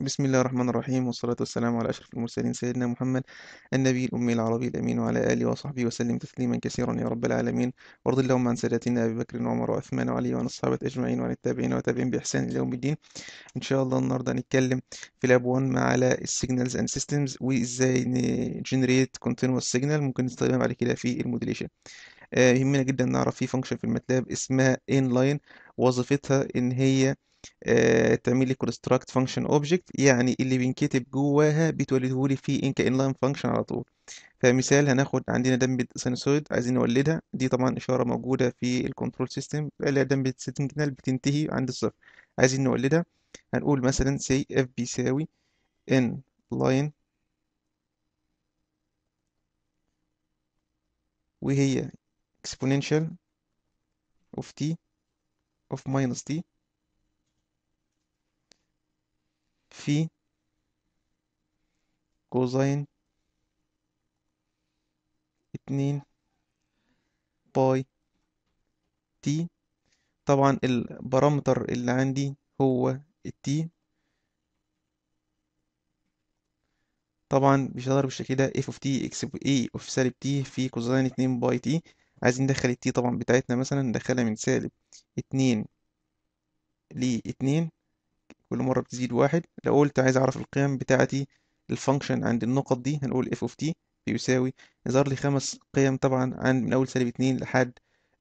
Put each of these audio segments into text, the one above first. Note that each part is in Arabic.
بسم الله الرحمن الرحيم والصلاة والسلام على أشرف المرسلين سيدنا محمد النبي الأمي العربي الأمين وعلى آله وصحبه وسلم تسليما كثيرا يا رب العالمين وارض اللهم عن سادتنا أبي بكر وعمر وعثمان وعلي وعن الصحابة أجمعين وعن التابعين وتابعين بإحسان إلى يوم الدين إن شاء الله النهاردة هنتكلم في لاب 1 مع على السيجنالز أند سيستمز وإزاي نجنريت كونتينوس سيجنال ممكن نستخدمها بعد كده في الموديليشن آه، يهمنا جدا نعرف في فانكشن في الماتلاب اسمها ان لاين وظيفتها إن هي آه، تعمل لي كونستراكت فانكشن اوبجكت يعني اللي بينكتب جواها بتولده لي في ان كان لاين فانكشن على طول فمثال هناخد عندنا دمبة سينوسويد عايزين نولدها دي طبعا اشاره موجوده في الكنترول سيستم اللي هي دمبة سيجنال بتنتهي عند الصفر عايزين نولدها هنقول مثلا سي اف بيساوي ان لاين وهي exponential of t of minus t في كوزين اتنين باي تي طبعا البارامتر اللي عندي هو التي طبعا بيشتغل بالشكل ده اف اوف تي اكس اي اوف سالب تي في كوزين اتنين باي تي عايزين ندخل التي طبعا بتاعتنا مثلا ندخلها من سالب اتنين لاتنين كل مرة بتزيد واحد لو قلت عايز أعرف القيم بتاعتي الفانكشن عند النقط دي هنقول اف اوف تي بيساوي يظهر لي خمس قيم طبعا عند من أول سالب اتنين لحد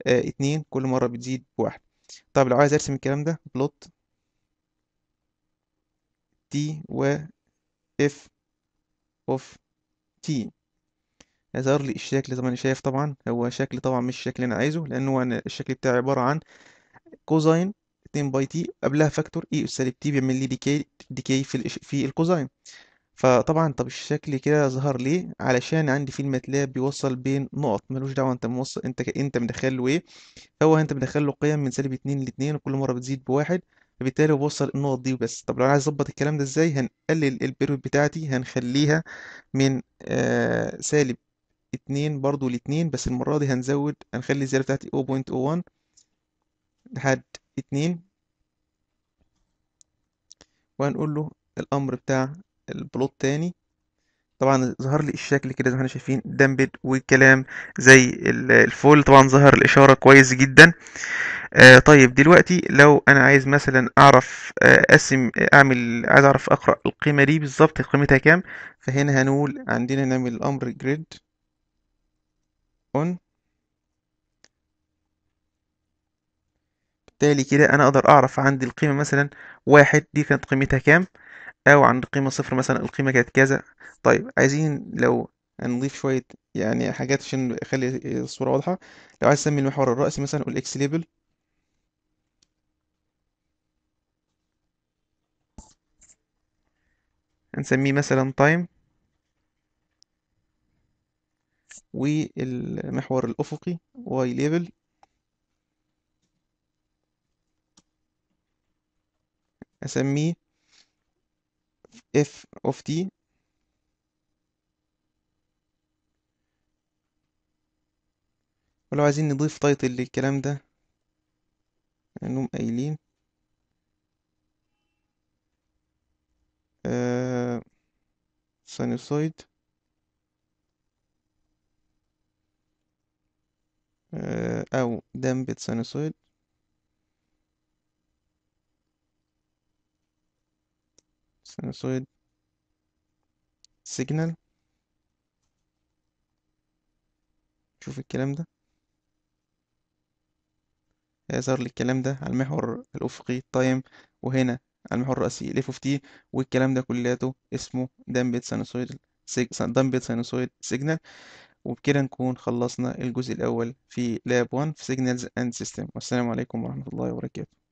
آه، اتنين كل مرة بتزيد بواحد طب لو عايز أرسم الكلام ده بلوت t و f اوف تي يظهر لي الشكل زي ما انا شايف طبعا هو شكل طبعا مش الشكل اللي انا عايزه لانه انا الشكل بتاعي عباره عن كوزين 2 باي تي قبلها فاكتور اي سالب تي بيعمل لي ديكي ديكي في في الكوزاين فطبعا طب الشكل كده ظهر ليه علشان عندي في الماتلاب بيوصل بين نقط ملوش دعوه انت موصل انت ك... انت مدخل له ايه هو انت مدخل له قيم من سالب 2 ل 2 وكل مره بتزيد بواحد فبالتالي بوصل النقط دي وبس طب لو انا عايز اظبط الكلام ده ازاي هنقلل البيريود بتاعتي هنخليها من آه سالب 2 برضو ل 2 بس المره دي هنزود هنخلي الزياده بتاعتي 0.01 لحد 2 وهنقول له الامر بتاع البلوت تاني طبعا ظهر لي الشكل كده زي ما احنا شايفين دمبل والكلام زي الفول طبعا ظهر الاشاره كويس جدا آه طيب دلوقتي لو انا عايز مثلا اعرف آه، اقسم اعمل عايز اعرف اقرا القيمه دي بالظبط قيمتها كام فهنا هنقول عندنا نعمل الامر جريد اون فبالتالي كده انا اقدر اعرف عندي القيمة مثلا واحد دي كانت قيمتها كام او عند القيمة صفر مثلا القيمة كانت كذا طيب عايزين لو هنضيف شوية يعني حاجات عشان اخلي الصورة واضحة لو عايز اسمي المحور الرئيسي مثلا اقول اكس ليبل هنسميه مثلا تايم والمحور الافقي واي ليبل اسميه f of t ولو عايزين نضيف تايتل للكلام ده نقوم قايلين سينوسويد آه، آه، أو دامبت سينوسويد sinusoid signal شوف الكلام ده يظهر لي الكلام ده على المحور الأفقي التايم طيب، وهنا على المحور الرئيسي الاف اوف تي والكلام ده كلياته اسمه دامبيت سينوسويد دامبيت سينوسويد سيجنال وبكده نكون خلصنا الجزء الأول في لاب 1 في سيجنالز اند سيستم والسلام عليكم ورحمة الله وبركاته